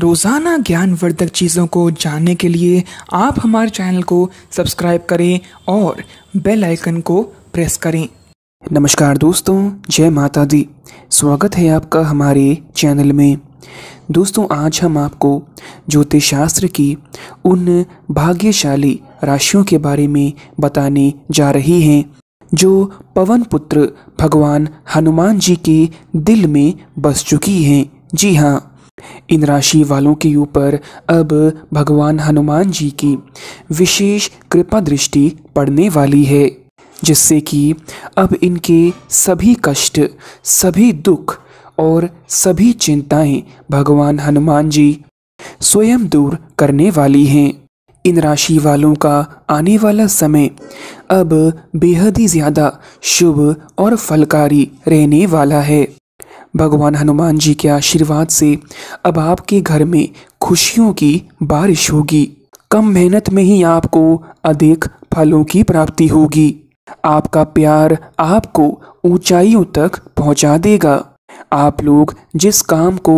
रोज़ाना ज्ञानवर्धक चीज़ों को जानने के लिए आप हमारे चैनल को सब्सक्राइब करें और बेल आइकन को प्रेस करें नमस्कार दोस्तों जय माता दी स्वागत है आपका हमारे चैनल में दोस्तों आज हम आपको ज्योतिष शास्त्र की उन भाग्यशाली राशियों के बारे में बताने जा रही हैं जो पवन पुत्र भगवान हनुमान जी के दिल में बस चुकी हैं जी हाँ इन राशि वालों के ऊपर अब भगवान हनुमान जी की विशेष कृपा दृष्टि पड़ने वाली है जिससे कि अब इनके सभी कष्ट सभी दुख और सभी चिंताएं भगवान हनुमान जी स्वयं दूर करने वाली हैं इन राशि वालों का आने वाला समय अब बेहद ही ज़्यादा शुभ और फलकारी रहने वाला है भगवान हनुमान जी के आशीर्वाद से अब आपके घर में खुशियों की बारिश होगी कम मेहनत में ही आपको अधिक फलों की प्राप्ति होगी आपका प्यार आपको ऊंचाइयों तक पहुंचा देगा आप लोग जिस काम को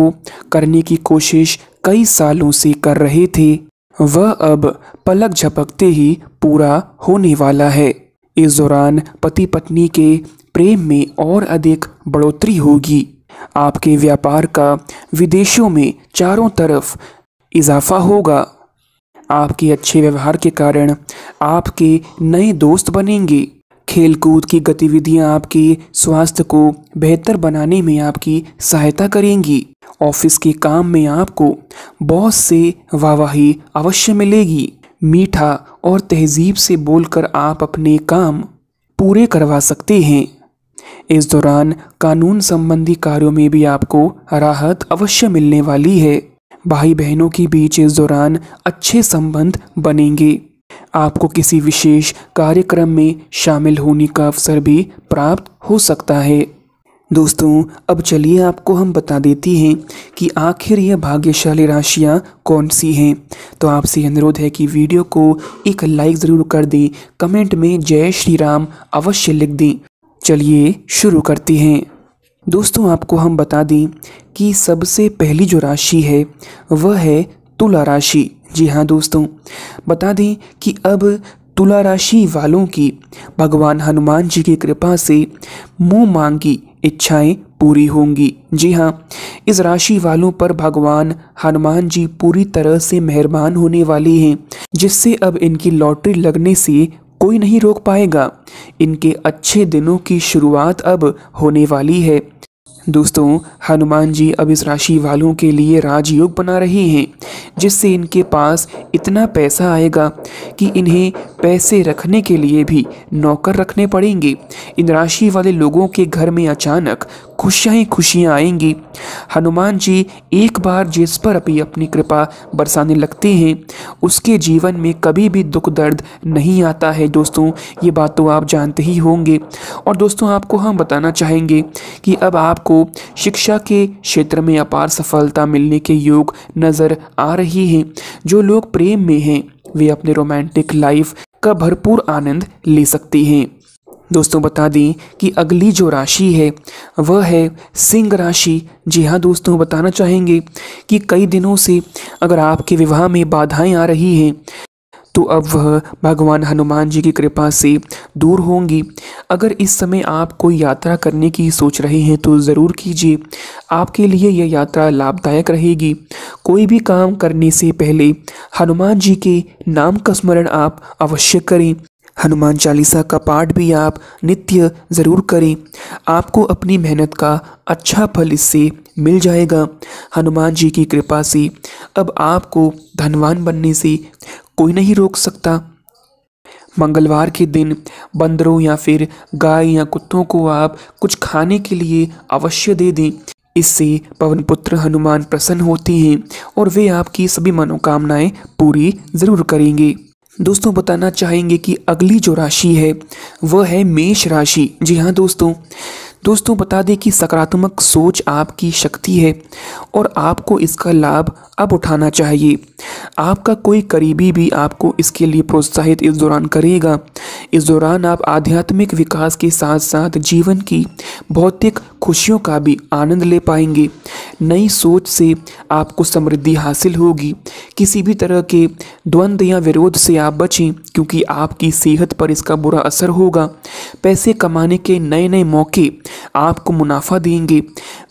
करने की कोशिश कई सालों से कर रहे थे वह अब पलक झपकते ही पूरा होने वाला है इस दौरान पति पत्नी के प्रेम में और अधिक बढ़ोतरी होगी आपके व्यापार का विदेशों में चारों तरफ इजाफा होगा आपके अच्छे व्यवहार के कारण आपके नए दोस्त बनेंगे खेलकूद की गतिविधियां आपके स्वास्थ्य को बेहतर बनाने में आपकी सहायता करेंगी ऑफिस के काम में आपको बॉस से वाहवाही अवश्य मिलेगी मीठा और तहजीब से बोलकर आप अपने काम पूरे करवा सकते हैं इस दौरान कानून संबंधी कार्यों में भी आपको राहत अवश्य मिलने वाली है भाई बहनों के बीच इस दौरान अच्छे संबंध बनेंगे आपको किसी विशेष कार्यक्रम में शामिल होने का अवसर भी प्राप्त हो सकता है दोस्तों अब चलिए आपको हम बता देती हैं कि आखिर यह भाग्यशाली राशियाँ कौन सी हैं तो आपसे अनुरोध है कि वीडियो को एक लाइक ज़रूर कर दें कमेंट में जय श्री राम अवश्य लिख दें चलिए शुरू करते हैं दोस्तों आपको हम बता दें कि सबसे पहली जो राशि है वह है तुला राशि जी हाँ दोस्तों बता दें कि अब तुला राशि वालों की भगवान हनुमान जी की कृपा से मुँह मांगी इच्छाएं पूरी होंगी जी हाँ इस राशि वालों पर भगवान हनुमान जी पूरी तरह से मेहरबान होने वाले हैं जिससे अब इनकी लॉटरी लगने से कोई नहीं रोक पाएगा इनके अच्छे दिनों की शुरुआत अब होने वाली है दोस्तों हनुमान जी अब इस राशि वालों के लिए राजयोग बना रहे हैं जिससे इनके पास इतना पैसा आएगा कि इन्हें पैसे रखने के लिए भी नौकर रखने पड़ेंगे इन राशि वाले लोगों के घर में अचानक खुशियाँ ही खुशियाँ आएंगी हनुमान जी एक बार जिस पर भी अपनी कृपा बरसाने लगते हैं उसके जीवन में कभी भी दुख दर्द नहीं आता है दोस्तों ये बात तो आप जानते ही होंगे और दोस्तों आपको हम बताना चाहेंगे कि अब आपको शिक्षा के क्षेत्र में अपार सफलता मिलने के योग नज़र आ रही हैं जो लोग प्रेम में हैं वे अपने रोमांटिक लाइफ का भरपूर आनंद ले सकते हैं दोस्तों बता दें कि अगली जो राशि है वह है सिंह राशि जी हाँ दोस्तों बताना चाहेंगे कि कई दिनों से अगर आपके विवाह में बाधाएं आ रही हैं तो अब वह भगवान हनुमान जी की कृपा से दूर होंगी अगर इस समय आप कोई यात्रा करने की सोच रहे हैं तो ज़रूर कीजिए आपके लिए यह यात्रा लाभदायक रहेगी कोई भी काम करने से पहले हनुमान जी के नाम का स्मरण आप अवश्य करें हनुमान चालीसा का पाठ भी आप नित्य ज़रूर करें आपको अपनी मेहनत का अच्छा फल इससे मिल जाएगा हनुमान जी की कृपा से अब आपको धनवान बनने से कोई नहीं रोक सकता मंगलवार के दिन बंदरों या फिर गाय या कुत्तों को आप कुछ खाने के लिए अवश्य दे दें इससे पवन पुत्र हनुमान प्रसन्न होते हैं और वे आपकी सभी मनोकामनाएं पूरी ज़रूर करेंगे दोस्तों बताना चाहेंगे कि अगली जो राशि है वह है मेष राशि जी हाँ दोस्तों दोस्तों बता दें कि सकारात्मक सोच आपकी शक्ति है और आपको इसका लाभ अब उठाना चाहिए आपका कोई करीबी भी आपको इसके लिए प्रोत्साहित इस दौरान करेगा इस दौरान आप आध्यात्मिक विकास के साथ साथ जीवन की भौतिक खुशियों का भी आनंद ले पाएंगे नई सोच से आपको समृद्धि हासिल होगी किसी भी तरह के द्वंद्व या विरोध से आप बचें क्योंकि आपकी सेहत पर इसका बुरा असर होगा पैसे कमाने के नए नए मौके आपको मुनाफा देंगे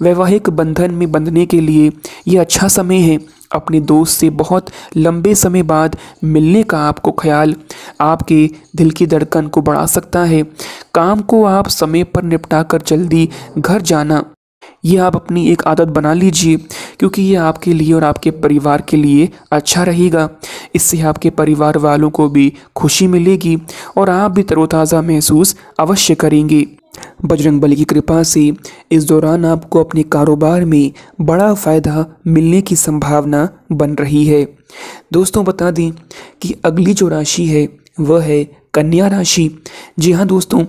वैवाहिक बंधन में बंधने के लिए यह अच्छा समय है अपने दोस्त से बहुत लंबे समय बाद मिलने का आपको ख्याल आपके दिल की धड़कन को बढ़ा सकता है काम को आप समय पर निपटा कर जल्दी घर जाना यह आप अपनी एक आदत बना लीजिए क्योंकि ये आपके लिए और आपके परिवार के लिए अच्छा रहेगा इससे आपके परिवार वालों को भी खुशी मिलेगी और आप भी तरोताज़ा महसूस अवश्य करेंगे बजरंग बली की कृपा से इस दौरान आपको अपने कारोबार में बड़ा फ़ायदा मिलने की संभावना बन रही है दोस्तों बता दें कि अगली जो राशि है वह है कन्या राशि जी हाँ दोस्तों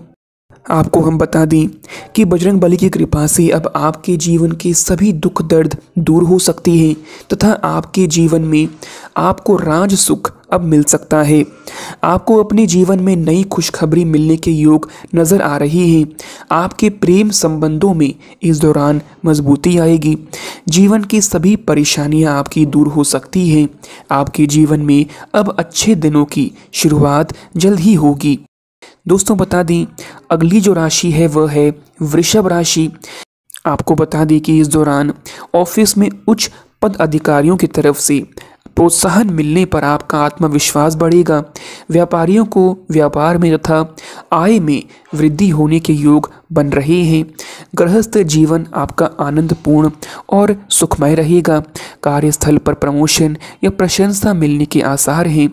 आपको हम बता दें कि बजरंग बली की कृपा से अब आपके जीवन के सभी दुख दर्द दूर हो सकती हैं तथा आपके जीवन में आपको राज सुख अब मिल सकता है आपको अपने जीवन में नई खुशखबरी मिलने के योग नज़र आ रही हैं आपके प्रेम संबंधों में इस दौरान मजबूती आएगी जीवन की सभी परेशानियां आपकी दूर हो सकती हैं आपके जीवन में अब अच्छे दिनों की शुरुआत जल्द ही होगी दोस्तों बता दें अगली जो राशि है वह है वृषभ राशि आपको बता दें कि इस दौरान ऑफिस में उच्च पद अधिकारियों की तरफ से प्रोत्साहन मिलने पर आपका आत्मविश्वास बढ़ेगा व्यापारियों को व्यापार में तथा आय में वृद्धि होने के योग बन रहे हैं गृहस्थ जीवन आपका आनंदपूर्ण और सुखमय रहेगा कार्यस्थल पर प्रमोशन या प्रशंसा मिलने के आसार हैं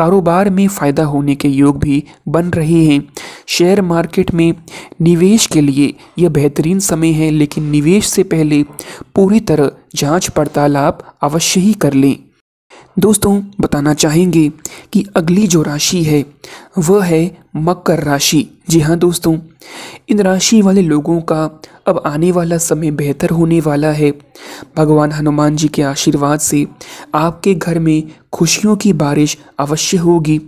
कारोबार में फ़ायदा होने के योग भी बन रहे हैं शेयर मार्केट में निवेश के लिए यह बेहतरीन समय है लेकिन निवेश से पहले पूरी तरह जांच पड़ताल आप अवश्य ही कर लें दोस्तों बताना चाहेंगे कि अगली जो राशि है वह है मकर राशि जी हाँ दोस्तों इन राशि वाले लोगों का अब आने वाला समय बेहतर होने वाला है भगवान हनुमान जी के आशीर्वाद से आपके घर में खुशियों की बारिश अवश्य होगी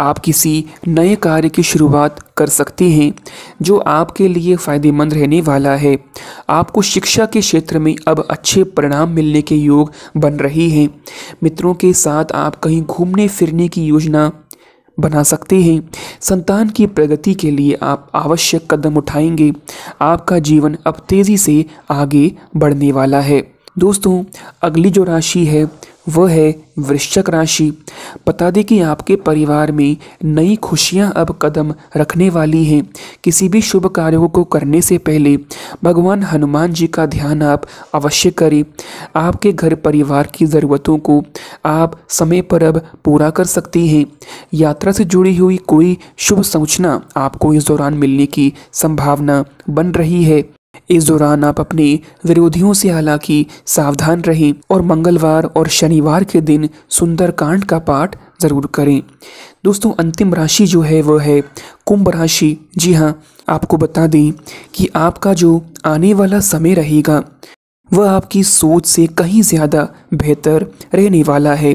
आप किसी नए कार्य की शुरुआत कर सकते हैं जो आपके लिए फ़ायदेमंद रहने वाला है आपको शिक्षा के क्षेत्र में अब अच्छे परिणाम मिलने के योग बन रहे हैं मित्रों के साथ आप कहीं घूमने फिरने की योजना बना सकते हैं संतान की प्रगति के लिए आप आवश्यक कदम उठाएंगे आपका जीवन अब तेज़ी से आगे बढ़ने वाला है दोस्तों अगली जो राशि है वह है वृश्चक राशि बता दें कि आपके परिवार में नई खुशियां अब कदम रखने वाली हैं किसी भी शुभ कार्यों को करने से पहले भगवान हनुमान जी का ध्यान आप अवश्य करें आपके घर परिवार की ज़रूरतों को आप समय पर अब पूरा कर सकती हैं यात्रा से जुड़ी हुई कोई शुभ सूचना आपको इस दौरान मिलने की संभावना बन रही है इस दौरान आप अपने विरोधियों से हालांकि सावधान रहें और मंगलवार और शनिवार के दिन सुंदरकांड का पाठ ज़रूर करें दोस्तों अंतिम राशि जो है वह है कुंभ राशि जी हाँ आपको बता दें कि आपका जो आने वाला समय रहेगा वह आपकी सोच से कहीं ज़्यादा बेहतर रहने वाला है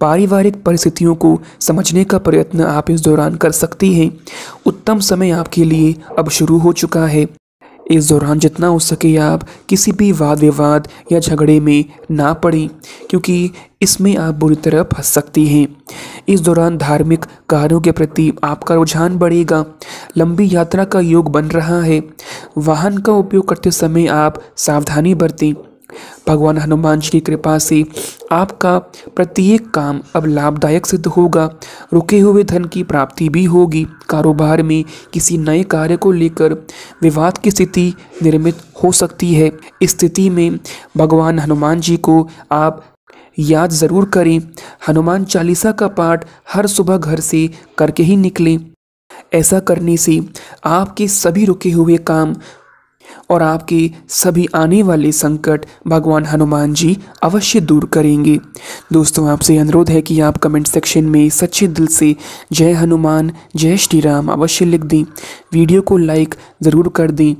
पारिवारिक परिस्थितियों को समझने का प्रयत्न आप इस दौरान कर सकती हैं उत्तम समय आपके लिए अब शुरू हो चुका है इस दौरान जितना हो सके आप किसी भी वाद विवाद या झगड़े में ना पड़ें क्योंकि इसमें आप बुरी तरह फंस सकती हैं इस दौरान धार्मिक कार्यों के प्रति आपका रुझान बढ़ेगा लंबी यात्रा का योग बन रहा है वाहन का उपयोग करते समय आप सावधानी बरतें भगवान हनुमान जी की कृपा से आपका प्रत्येक काम अब लाभदायक सिद्ध होगा रुके हुए धन की प्राप्ति भी होगी कारोबार में किसी नए कार्य को लेकर विवाद की स्थिति निर्मित हो सकती है इस स्थिति में भगवान हनुमान जी को आप याद ज़रूर करें हनुमान चालीसा का पाठ हर सुबह घर से करके ही निकलें ऐसा करने से आपके सभी रुके हुए काम और आपकी सभी आने वाले संकट भगवान हनुमान जी अवश्य दूर करेंगे दोस्तों आपसे अनुरोध है कि आप कमेंट सेक्शन में सच्चे दिल से जय हनुमान जय श्री राम अवश्य लिख दें वीडियो को लाइक ज़रूर कर दें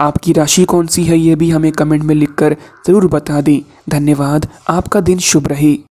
आपकी राशि कौन सी है ये भी हमें कमेंट में लिखकर ज़रूर बता दें धन्यवाद आपका दिन शुभ रहे